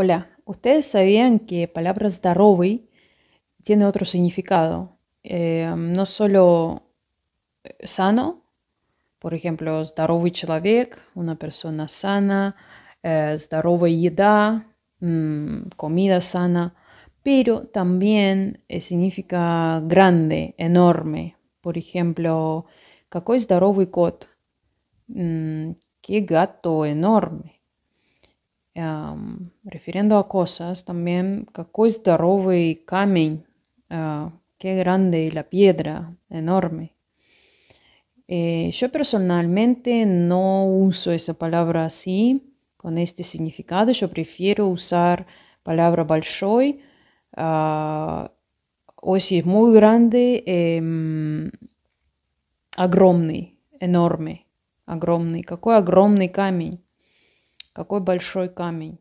Hola, ¿ustedes sabían que palabras здоровый tiene otro significado? Em, no solo eh, sano, por ejemplo, здоровый человек, una persona sana, eh, здоровая mm, comida sana, pero también eh, significa grande, enorme. Por ejemplo, какой здоровый mm, qué gato enorme refiriendo a cosas, también какой здоровый камень, э, qué grande la piedra, enorme. Eh, yo personalmente no uso esa palabra así, con este significado. Yo prefiero usar palabra большой, ah, o si es muy grande, eh, em, огромный, enorme, огромный. Какой огромный камень? Какой большой камень.